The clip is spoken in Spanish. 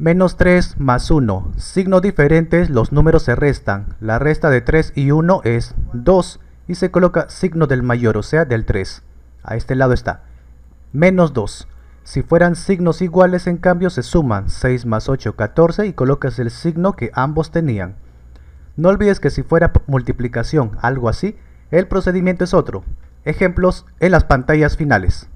Menos 3 más 1. Signos diferentes, los números se restan. La resta de 3 y 1 es 2 y se coloca signo del mayor, o sea, del 3. A este lado está. Menos 2. Si fueran signos iguales, en cambio, se suman 6 más 8, 14 y colocas el signo que ambos tenían. No olvides que si fuera multiplicación, algo así, el procedimiento es otro. Ejemplos en las pantallas finales.